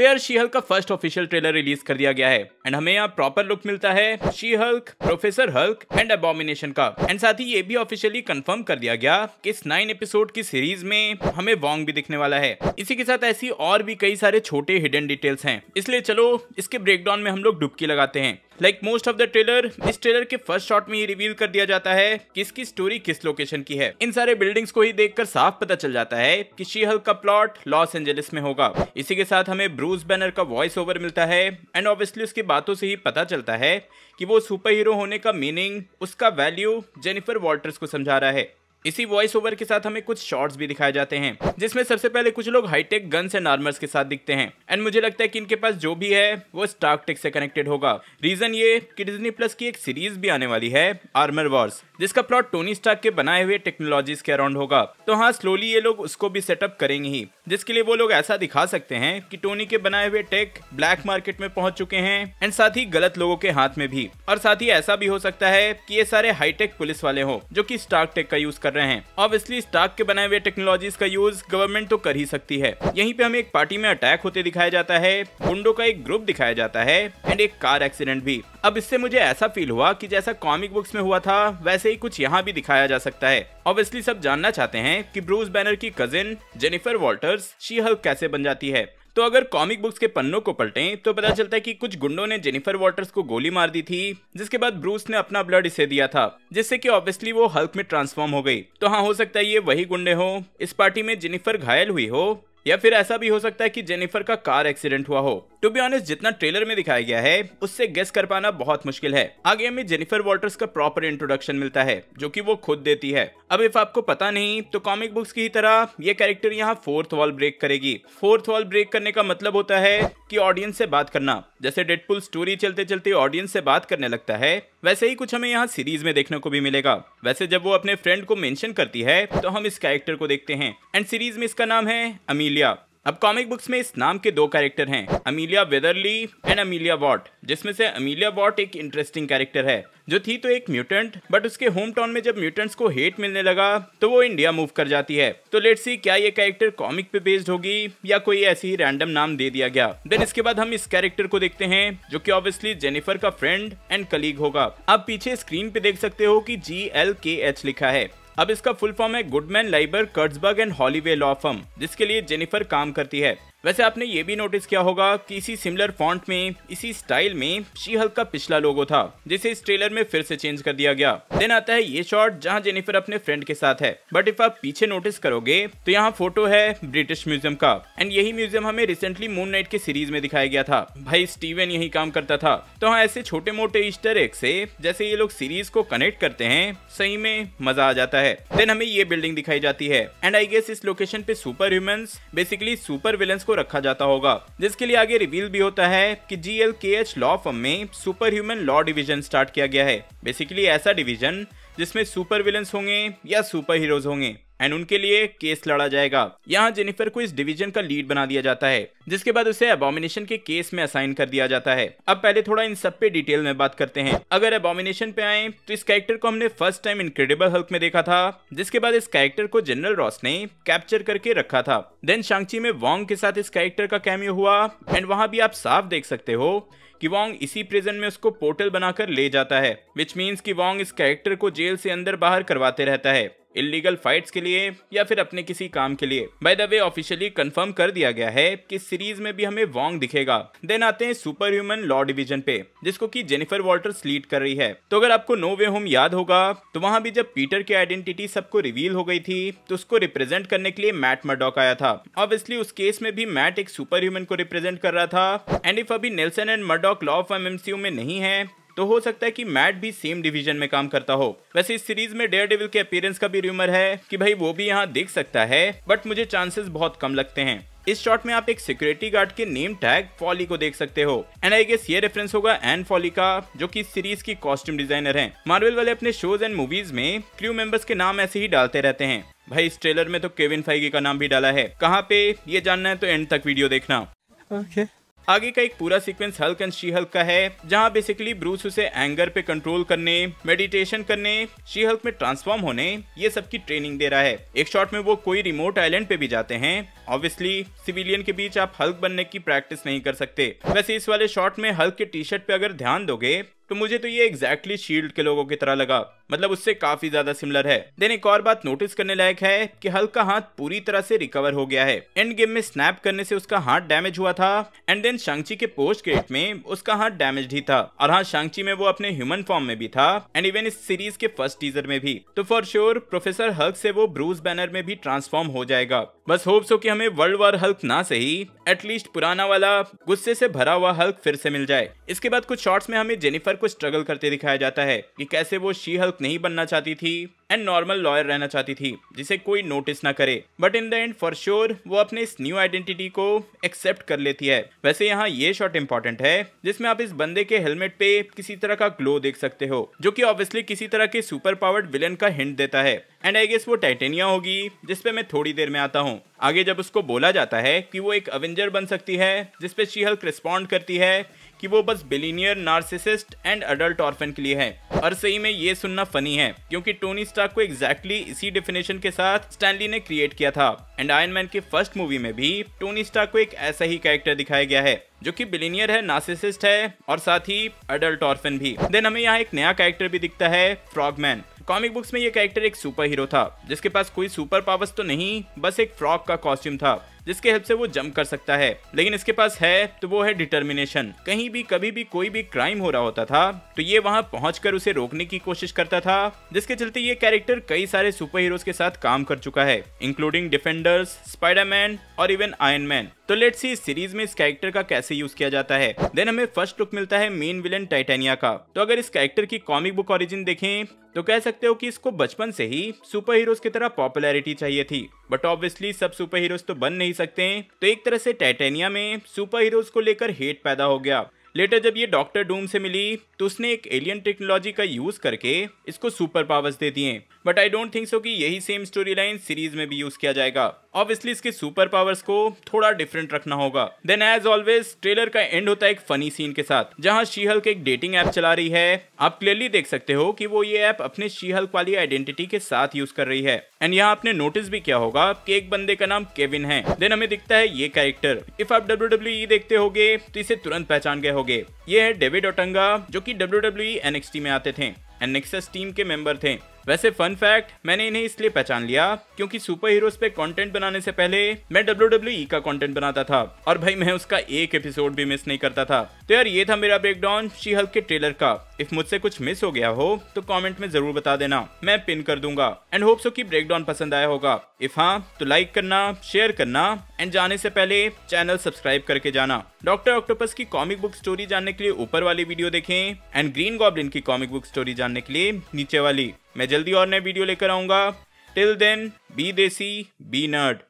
तो यार she Hulk का फर्स्ट ऑफिशियल ट्रेलर रिलीज कर दिया गया है एंड हमें यहाँ प्रॉपर लुक मिलता है she Hulk professor Hulk and Abomination का एंड साथ ही ये भी ऑफिशियली कंफर्म कर दिया गया कि इस नाइन एपिसोड की सीरीज में हमें वॉन्ग भी दिखने वाला है इसी के साथ ऐसी और भी कई सारे छोटे हिडन डिटेल्स हैं इसलिए चलो इसके ब्रेकडाउन में हम लोग डुबकी लगाते हैं like most of the trailer इस ट्रेलर के फर्स्ट शॉट में ही रिवील कर दिया जाता है कि इसकी स्टोरी किस लोकेशन की है इन सारे बिल्डिंग्स को ही देखकर साफ पता चल जाता है कि शीहल का प्लॉट लॉस एंजलिस में होगा इसी के साथ हमें ब्रूस बैनर का वॉइस ओवर मिलता है एंड ऑब्वियसली उसकी बातों से ही पता चलता है कि वो सुपर हीरो होने का मीनिंग उसका वैल्यू जेनिफर वॉल्टर्स को समझा रहा है इसी वॉइस ओवर के साथ हमें कुछ शॉट्स भी दिखाए जाते हैं जिसमें सबसे पहले कुछ लोग हाईटेक गन्स एंड आर्मर्स के साथ दिखते हैं एंड मुझे लगता है कि इनके पास जो भी है वो स्टार्कटेक से कनेक्टेड होगा रीजन ये कि डिज्नी प्लस की एक सीरीज भी आने वाली है आर्मर वॉर्स जिसका प्लॉट टोनी स्टार्क के बनाए हुए टेक्नोलॉजीज के अराउंड होगा तो हाँ स्लोली ये लोग उसको भी सेटअप करेंगे ही जिसके लिए वो लोग ऐसा दिखा सकते हैं कि टोनी के बनाए हुए टेक ब्लैक मार्केट में पहुंच चुके हैं एंड साथ ही गलत लोगों के हाथ में भी और साथ ही ऐसा भी हो सकता है कि ये सारे हाईटेक पुलिस वाले हो जो की स्टार्क टेक का यूज कर कर रहे हैं ऑब्वियसली स्टार्क के बनाए हुए टेक्नोलॉजीज का यूज गवर्नमेंट तो कर ही सकती है यहीं पे हमें एक पार्टी में अटैक होते दिखाया जाता है गुंडो का एक ग्रुप दिखाया जाता है एंड एक कार एक्सीडेंट भी अब इससे मुझे ऐसा फील हुआ कि जैसा कॉमिक बुक्स में हुआ था वैसे ही कुछ यहाँ भी दिखाया जा सकता है ऑब्वियसली सब जानना चाहते हैं कि ब्रूस बैनर की cousin Jennifer Walters she Hulk कैसे बन जाती है तो अगर कॉमिक बुक्स के पन्नों को पलटें तो पता चलता है कि कुछ गुंडों ने जेनिफर वाटर्स को गोली मार दी थी जिसके बाद ब्रूस ने अपना ब्लड इसे दिया था जिससे कि ऑब्वियसली वो हल्क में ट्रांसफॉर्म हो गई तो हाँ हो सकता है ये वही गुंडे हो इस पार्टी में जेनिफर घायल हुई हो या फिर ऐसा भी हो सकता है कि जेनिफर का कार एक्सीडेंट हुआ हो टू बी ऑनेस्ट जितना ट्रेलर में दिखाया गया है उससे गेस कर पाना बहुत मुश्किल है आगे हमें जेनिफर वॉल्टर्स का प्रॉपर इंट्रोडक्शन मिलता है जो कि वो खुद देती है अब इफ आपको पता नहीं तो कॉमिक बुक्स की तरह ये कैरेक्टर यहाँ फोर्थ वॉल ब्रेक करेगी फोर्थ वॉल ब्रेक करने का मतलब होता है कि ऑडियंस से बात करना जैसे डेडपुल स्टोरी चलते चलते ऑडियंस से बात करने लगता है वैसे ही कुछ हमें यहाँ सीरीज में देखने को भी मिलेगा वैसे जब वो अपने फ्रेंड को मेंशन करती है तो हम इस कैरेक्टर को देखते हैं एंड सीरीज में इसका नाम है अमीलिया अब कॉमिक बुक्स में इस नाम के दो कैरेक्टर हैं Amelia Weatherly and Amelia Watt जिसमें से अमीलिया वॉट एक इंटरेस्टिंग कैरेक्टर है जो थी तो एक म्यूटेंट बट उसके होम टाउन में जब म्यूटेंट्स को हेट मिलने लगा तो वो इंडिया मूव कर जाती है तो लेट्स सी क्या ये कैरेक्टर कॉमिक पे बेस्ड होगी या कोई ऐसी रैंडम नाम दे दिया गया देन इसके बाद हम इस कैरेक्टर को देखते हैं जो कि ऑब्वियसली जेनिफर का फ्रेंड एंड कलीग होगा आप पीछे स्क्रीन पे देख सकते हो कि जी एल के एच लिखा है अब इसका फुल फॉर्म है Goodman Lieber Kurtzberg and Holliway law firm जिसके लिए जेनिफर काम करती है वैसे आपने ये भी नोटिस किया होगा कि इसी सिमिलर फॉन्ट में इसी स्टाइल में शी हल्क का पिछला लोगो था जिसे इस ट्रेलर में फिर से चेंज कर दिया गया देन आता है ये शॉट जहां जेनिफर अपने फ्रेंड के साथ है बट इफ आप पीछे नोटिस करोगे तो यहाँ फोटो है ब्रिटिश म्यूजियम का एंड यही म्यूजियम हमें रिसेंटली मून नाइट के सीरीज में दिखाया गया था भाई स्टीवन यही काम करता था तो हाँ ऐसे छोटे मोटे ईस्टर एग से जैसे ये लोग सीरीज को कनेक्ट करते हैं सही में मजा आ जाता है देन हमें ये बिल्डिंग दिखाई जाती है एंड आई गेस इस लोकेशन पे super human basically super villain को रखा जाता होगा जिसके लिए आगे रिवील भी होता है कि G L K H law firm में super human law division start किया गया है बेसिकली ऐसा डिवीजन जिसमें सुपर विलन्स होंगे या सुपर हीरोज होंगे एंड उनके लिए केस लड़ा जाएगा यहाँ जेनिफर को इस डिवीजन का लीड बना दिया जाता है जिसके बाद उसे एबोमिनेशन के केस में असाइन कर दिया जाता है अब पहले थोड़ा इन सब पे डिटेल में बात करते हैं अगर एबोमिनेशन पे आए तो इस कैरेक्टर को हमने फर्स्ट टाइम इनक्रेडिबल हल्क में देखा था जिसके बाद इस कैरेक्टर को जनरल रॉस ने कैप्चर करके रखा था देन शांची में वॉन्ग के साथ इस कैरेक्टर का कैम्यू हुआ एंड वहाँ भी आप साफ देख सकते हो कि वॉन्ग इसी प्रिजन में उसको पोर्टल बनाकर ले जाता है विच मीन्स कि वॉन्ग इस कैरेक्टर को जेल से अंदर बाहर करवाते रहता है इलीगल फाइट्स के लिए या फिर अपने किसी काम के लिए by the way officially confirm कर दिया गया है कि सीरीज में भी हमें वॉन्ग दिखेगा देन आते हैं सुपर ह्यूमन लॉ डिवीजन पे जिसको की जेनिफर वॉल्टर्स लीड कर रही है तो अगर आपको नो वे होम याद होगा तो वहाँ भी जब पीटर की आइडेंटिटी सबको रिवील हो गई थी तो उसको रिप्रेजेंट करने के लिए मैट मडॉक आया था ऑब्वियसली उस केस में भी मैट एक सुपर ह्यूमन को रिप्रेजेंट कर रहा था एंड इफ अभी Nelson and Murdock law of M में नहीं है तो हो सकता है कि मैट भी सेम डिवीजन में काम करता हो वैसे इस सीरीज में डेयर डेविल के अपीयरेंस का भी रूमर है कि भाई वो भी यहाँ दिख सकता है बट मुझे चांसेस बहुत कम लगते हैं इस शॉट में आप एक सिक्योरिटी गार्ड के नेम टैग फॉली को देख सकते हो एंड आई गेस ये रेफरेंस होगा एन फॉली का जो कि सीरीज की कॉस्ट्यूम डिजाइनर हैं। मार्वल वाले अपने शोज एंड मूवीज में क्रू मेंबर्स के नाम ऐसे ही डालते रहते हैं भाई इस ट्रेलर में तो केविन फाइगी का नाम भी डाला है कहाँ पे ये जानना है तो एंड तक वीडियो देखना okay. आगे का एक पूरा sequence Hulk and she Hulk का है जहां बेसिकली ब्रूस उसे एंगर पे कंट्रोल करने मेडिटेशन करने शी हल्क में ट्रांसफॉर्म होने ये सब की ट्रेनिंग दे रहा है एक शॉट में वो कोई रिमोट आइलैंड पे भी जाते हैं ऑब्वियसली सिविलियन के बीच आप हल्क बनने की प्रैक्टिस नहीं कर सकते वैसे इस वाले शॉट में हल्क के टी शर्ट पे अगर ध्यान दोगे तो मुझे तो ये एग्जैक्टली exactly शील्ड के लोगों की तरह लगा मतलब उससे काफी ज्यादा सिमिलर है देन एक और बात नोटिस करने लायक है कि हल्क का हाथ पूरी तरह से रिकवर हो गया है एंड गेम में स्नैप करने से उसका हाथ डैमेज हुआ था एंड देन शांची के पोस्ट गेट में उसका हाथ डैमेज ही था और हाँ शांची में वो अपने ह्यूमन फॉर्म में भी था एंड इवन इस सीरीज के फर्स्ट टीजर में भी तो फॉर श्योर प्रोफेसर हल्क से वो ब्रूज बैनर में भी ट्रांसफॉर्म हो जाएगा बस होप्स हो कि हमें वर्ल्ड वॉर हल्क ना सही एटलीस्ट पुराना वाला गुस्से से भरा हुआ हल्क फिर से मिल जाए इसके बाद कुछ शॉर्ट्स में हमें जेनिफर को स्ट्रगल करते दिखाया जाता है कि कैसे वो शी हल्क नहीं बनना चाहती थी एंड नॉर्मल लॉयर रहना चाहती थी जिसे कोई नोटिस ना करे but in the end for sure वो अपने इस न्यू आइडेंटिटी को एक्सेप्ट कर लेती है वैसे यहाँ ये शॉट इम्पोर्टेंट है जिसमें आप इस बंदे के हेलमेट पे किसी तरह का ग्लो देख सकते हो जो कि ऑब्वियसली किसी तरह के सुपर पावर्ड विलन का हिंट देता है एंड आई गेस वो टाइटेनिया होगी जिसपे मैं थोड़ी देर में आता हूँ आगे जब उसको बोला जाता है कि वो एक अवेंजर बन सकती है जिसपे शीहल रिस्पॉन्ड करती है कि वो बस billionaire narcissist and adult orphan के लिए है और सही में ये सुनना फनी है क्योंकि टोनी स्टार्क को एग्जैक्टली exactly इसी डेफिनेशन के साथ स्टैनली ने क्रिएट किया था एंड आयन मैन के फर्स्ट मूवी में भी टोनी स्टार्क को एक ऐसा ही कैरेक्टर दिखाया गया है जो कि बिलीनियर है नार्सिसिस्ट है और साथ ही अडल्ट ऑर्फन भी देन हमें यहाँ एक नया कैरेक्टर भी दिखता है फ्रॉगमैन कॉमिक बुक्स में ये कैरेक्टर एक सुपर हीरो था जिसके पास कोई सुपर पावर्स तो नहीं बस एक फ्रॉक का कॉस्ट्यूम था जिसके हेल्प से वो जंप कर सकता है लेकिन इसके पास है तो वो है डिटर्मिनेशन कहीं भी कभी भी कोई भी क्राइम हो रहा होता था तो ये वहाँ पहुँच उसे रोकने की कोशिश करता था जिसके चलते ये कैरेक्टर कई सारे सुपर हीरोज के साथ काम कर चुका है इंक्लूडिंग डिफेंडर्स स्पाइडरमैन और इवन आयन मैन तो लेट सी सीरीज में इस कैरेक्टर का कैसे यूज किया जाता है देन हमें फर्स्ट लुक मिलता है मेन विलन टाइटेनिया का तो अगर इस कैरेक्टर की कॉमिक बुक ओरिजिन देखें तो कह सकते हो कि इसको बचपन से ही सुपर हीरोज की तरह पॉपुलैरिटी चाहिए थी बट ऑब्वियसली सब सुपर हीरोज तो बन नहीं सकते हैं तो एक तरह से टाइटेनिया में सुपर हीरोज को लेकर हेट पैदा हो गया लेटर जब ये डॉक्टर डूम से मिली तो उसने एक एलियन टेक्नोलॉजी का यूज करके इसको सुपर पावर्स दे दिए but I don't think so कि यही सेम स्टोरी लाइन सीरीज में भी यूज किया जाएगा ऑब्वियसली इसके सुपर पावर्स को थोड़ा डिफरेंट रखना होगा देन एज ऑलवेज ट्रेलर का एंड होता है एक फनी सीन के साथ जहाँ शीहल एक डेटिंग ऐप चला रही है आप क्लियरली देख सकते हो कि वो ये ऐप अपने शीहल वाली आइडेंटिटी के साथ यूज कर रही है एंड यहाँ आपने नोटिस भी किया होगा कि एक बंदे का नाम केविन है देन हमें दिखता है ये कैरेक्टर इफ आप डब्ल्यू डब्ल्यू e देखते हो तो इसे तुरंत पहचान गए होगे ये है डेविड ओटंगा जो की डब्ल्यू डब्ल्यू एनएक्सटी में आते थे एंड नेक्सस टीम के मेंबर थे वैसे फन फैक्ट मैंने इन्हें इसलिए पहचान लिया क्योंकि सुपर हीरोज पे कंटेंट बनाने से पहले मैं डब्ल्यू e का कंटेंट बनाता था और भाई मैं उसका एक एपिसोड भी मिस नहीं करता था तो यार ये था मेरा ब्रेकडाउन शी हल्क के ट्रेलर का इफ मुझसे कुछ मिस हो गया हो तो कमेंट में जरूर बता देना मैं पिन कर दूंगा एंड होप सो की ब्रेकडाउन पसंद आया होगा इफ हाँ तो लाइक करना शेयर करना एंड जाने से पहले चैनल सब्सक्राइब करके जाना डॉक्टर ऑक्टोपस की कॉमिक बुक स्टोरी जानने के लिए ऊपर वाली वीडियो देखें एंड ग्रीन गॉब्लिन की कॉमिक बुक स्टोरी जानने के लिए नीचे वाली मैं जल्दी और नए वीडियो लेकर आऊँगा till then be desi be nerd